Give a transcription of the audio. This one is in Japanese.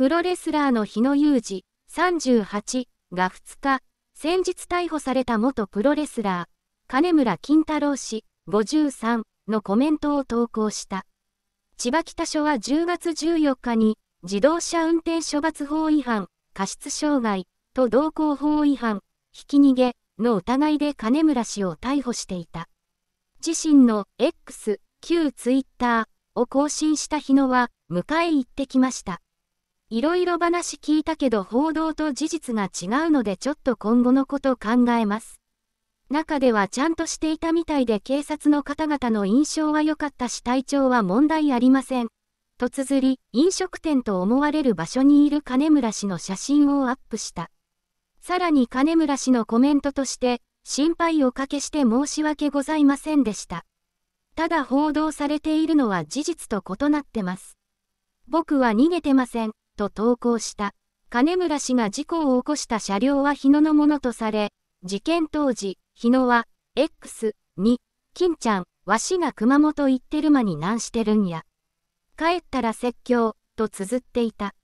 プロレスラーの日野裕二、38が2日、先日逮捕された元プロレスラー、金村金太郎氏、53のコメントを投稿した。千葉北署は10月14日に、自動車運転処罰法違反、過失傷害と道交法違反、ひき逃げの疑いで金村氏を逮捕していた。自身の X、旧 Twitter を更新した日野は、迎え行ってきました。いろいろ話聞いたけど報道と事実が違うのでちょっと今後のこと考えます。中ではちゃんとしていたみたいで警察の方々の印象は良かったし体調は問題ありません。と綴り、飲食店と思われる場所にいる金村氏の写真をアップした。さらに金村氏のコメントとして、心配おかけして申し訳ございませんでした。ただ報道されているのは事実と異なってます。僕は逃げてません。と投稿した。金村氏が事故を起こした車両は日野のものとされ、事件当時、日野は、X に、金ちゃん、わしが熊本行ってる間に何してるんや。帰ったら説教、と綴っていた。